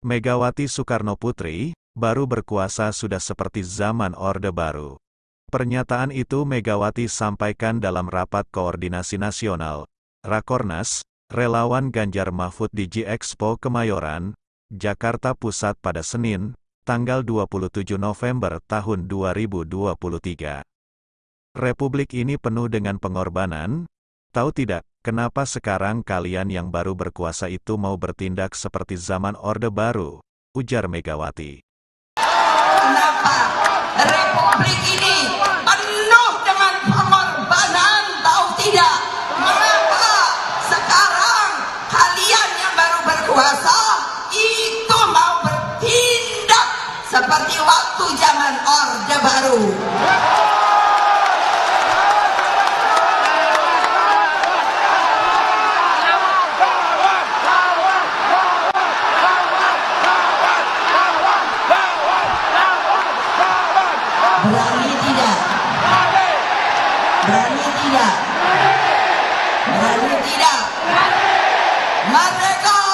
Megawati Soekarno Putri, baru berkuasa sudah seperti zaman Orde Baru. Pernyataan itu Megawati sampaikan dalam rapat koordinasi nasional, Rakornas, relawan Ganjar Mahfud di G-Expo Kemayoran, Jakarta Pusat pada Senin, tanggal 27 November tahun 2023. Republik ini penuh dengan pengorbanan, tahu tidak, Kenapa sekarang kalian yang baru berkuasa itu mau bertindak seperti zaman Orde Baru? Ujar Megawati. Kenapa Republik ini penuh dengan pengorbanan tahu tidak? Kenapa sekarang kalian yang baru berkuasa itu mau bertindak seperti waktu zaman Orde Baru? Madre, God.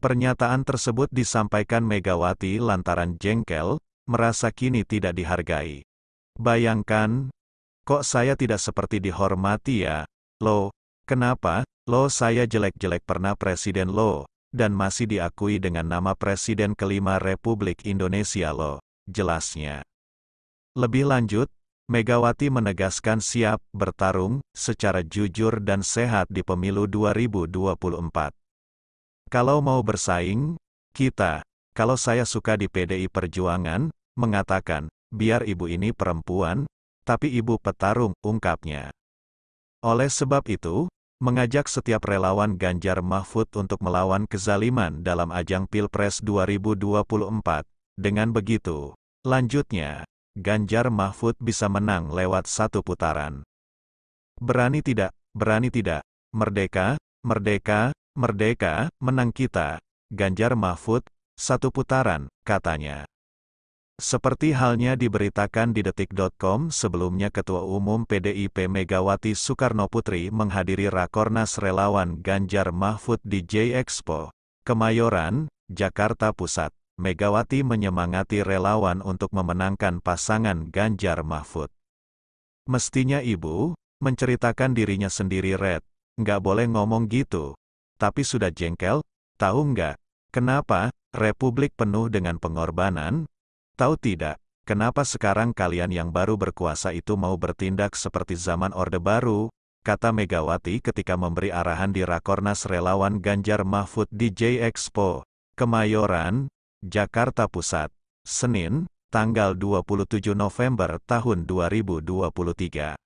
Pernyataan tersebut disampaikan Megawati lantaran jengkel, merasa kini tidak dihargai. Bayangkan, kok saya tidak seperti dihormati ya, lo, kenapa, lo saya jelek-jelek pernah presiden lo, dan masih diakui dengan nama Presiden kelima Republik Indonesia lo, jelasnya. Lebih lanjut, Megawati menegaskan siap bertarung secara jujur dan sehat di pemilu 2024. Kalau mau bersaing, kita, kalau saya suka di PDI Perjuangan, mengatakan, biar ibu ini perempuan, tapi ibu petarung, ungkapnya. Oleh sebab itu, mengajak setiap relawan Ganjar Mahfud untuk melawan kezaliman dalam ajang Pilpres 2024. Dengan begitu, lanjutnya, Ganjar Mahfud bisa menang lewat satu putaran. Berani tidak, berani tidak, merdeka, merdeka, Merdeka, menang kita, Ganjar Mahfud, satu putaran, katanya. Seperti halnya diberitakan di detik.com sebelumnya Ketua Umum PDIP Megawati Soekarno Putri menghadiri Rakornas Relawan Ganjar Mahfud di J Expo, Kemayoran, Jakarta Pusat. Megawati menyemangati relawan untuk memenangkan pasangan Ganjar Mahfud. Mestinya ibu, menceritakan dirinya sendiri Red, nggak boleh ngomong gitu, tapi sudah jengkel, tahu nggak? Kenapa, republik penuh dengan pengorbanan? Tahu tidak, kenapa sekarang kalian yang baru berkuasa itu mau bertindak seperti zaman Orde Baru? Kata Megawati ketika memberi arahan di Rakornas Relawan Ganjar Mahfud di J Expo, Kemayoran, Jakarta Pusat, Senin, tanggal 27 November tahun 2023.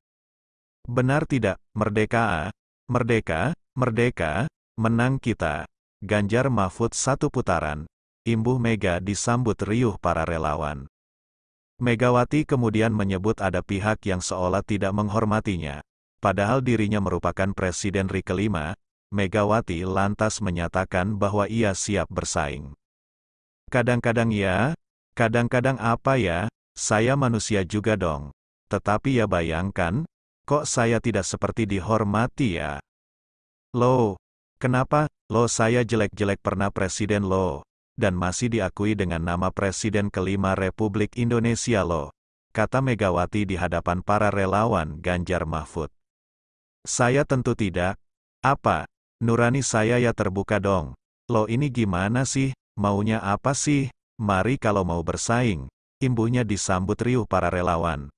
Benar tidak, Merdeka, Merdeka, Merdeka, Menang kita. Ganjar Mahfud satu putaran. Imbuh Mega disambut riuh para relawan. Megawati kemudian menyebut ada pihak yang seolah tidak menghormatinya. Padahal dirinya merupakan Presiden RI kelima, Megawati lantas menyatakan bahwa ia siap bersaing. Kadang-kadang ya, kadang-kadang apa ya, saya manusia juga dong. Tetapi ya bayangkan, kok saya tidak seperti dihormati ya. Loh, Kenapa, lo saya jelek-jelek pernah presiden lo, dan masih diakui dengan nama Presiden kelima Republik Indonesia lo, kata Megawati di hadapan para relawan Ganjar Mahfud. Saya tentu tidak. Apa? Nurani saya ya terbuka dong. Lo ini gimana sih? Maunya apa sih? Mari kalau mau bersaing. Imbuhnya disambut riuh para relawan.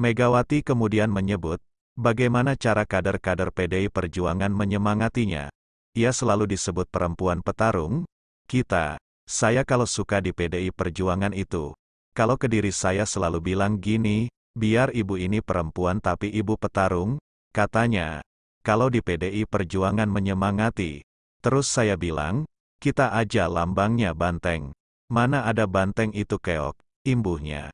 Megawati kemudian menyebut, Bagaimana cara kader-kader PDI Perjuangan menyemangatinya? Ia selalu disebut perempuan petarung. Kita, saya kalau suka di PDI Perjuangan itu. Kalau ke diri saya selalu bilang gini, biar ibu ini perempuan tapi ibu petarung, katanya. Kalau di PDI Perjuangan menyemangati. Terus saya bilang, kita aja lambangnya banteng. Mana ada banteng itu keok, imbuhnya.